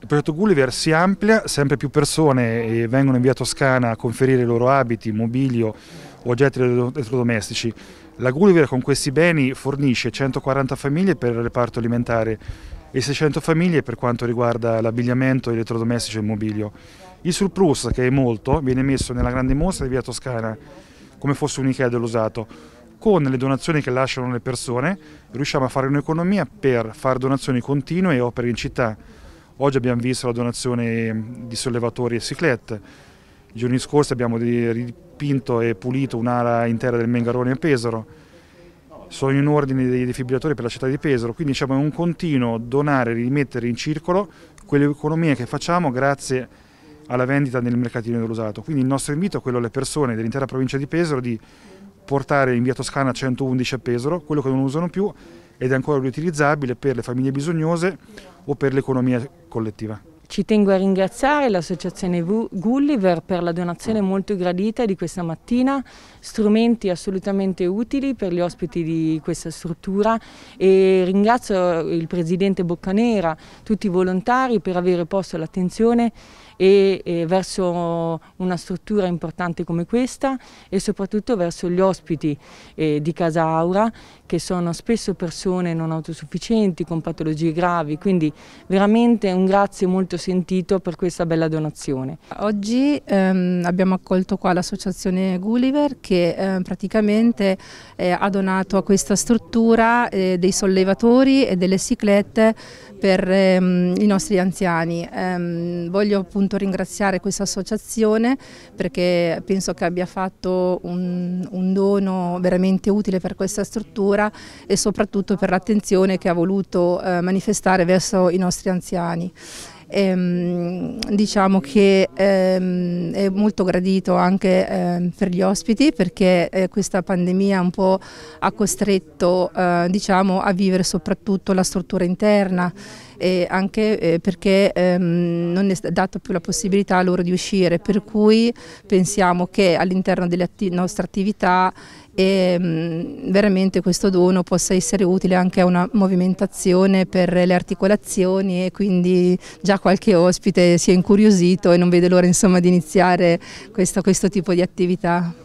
Il progetto Gulliver si amplia, sempre più persone vengono in via Toscana a conferire i loro abiti, mobilio, oggetti elettrodomestici. La Gulliver con questi beni fornisce 140 famiglie per il reparto alimentare e 600 famiglie per quanto riguarda l'abbigliamento, elettrodomestici e il mobilio. Il surplus, che è molto, viene messo nella grande mostra di via Toscana come fosse un dell'usato. Con le donazioni che lasciano le persone riusciamo a fare un'economia per fare donazioni continue e opere in città Oggi abbiamo visto la donazione di sollevatori e ciclette, i giorni scorsi abbiamo ripinto e pulito un'area intera del Mengarone a Pesaro, sono in ordine dei defibrillatori per la città di Pesaro, quindi diciamo, è un continuo donare e rimettere in circolo quell'economia che facciamo grazie alla vendita nel mercatino dell'usato. Quindi il nostro invito è quello alle persone dell'intera provincia di Pesaro di portare in via Toscana 111 a Pesaro, quello che non usano più ed è ancora riutilizzabile per le famiglie bisognose o per l'economia collettiva. Ci tengo a ringraziare l'associazione Gulliver per la donazione molto gradita di questa mattina, strumenti assolutamente utili per gli ospiti di questa struttura e ringrazio il presidente Boccanera, tutti i volontari per aver posto l'attenzione e, e verso una struttura importante come questa e soprattutto verso gli ospiti eh, di Casa Aura che sono spesso persone non autosufficienti con patologie gravi, quindi veramente un grazie molto sentito per questa bella donazione. Oggi ehm, abbiamo accolto qua l'associazione Gulliver che eh, praticamente eh, ha donato a questa struttura eh, dei sollevatori e delle ciclette per ehm, i nostri anziani. Ehm, voglio appunto ringraziare questa associazione perché penso che abbia fatto un, un dono veramente utile per questa struttura e soprattutto per l'attenzione che ha voluto eh, manifestare verso i nostri anziani ehm, diciamo che ehm, è molto gradito anche ehm, per gli ospiti perché eh, questa pandemia un po' ha costretto eh, diciamo, a vivere soprattutto la struttura interna e anche eh, perché ehm, non è data più la possibilità loro di uscire, per cui pensiamo che all'interno delle atti nostre attività e mm, veramente questo dono possa essere utile anche a una movimentazione per le articolazioni e quindi già qualche ospite si è incuriosito e non vede l'ora insomma, di iniziare questo, questo tipo di attività.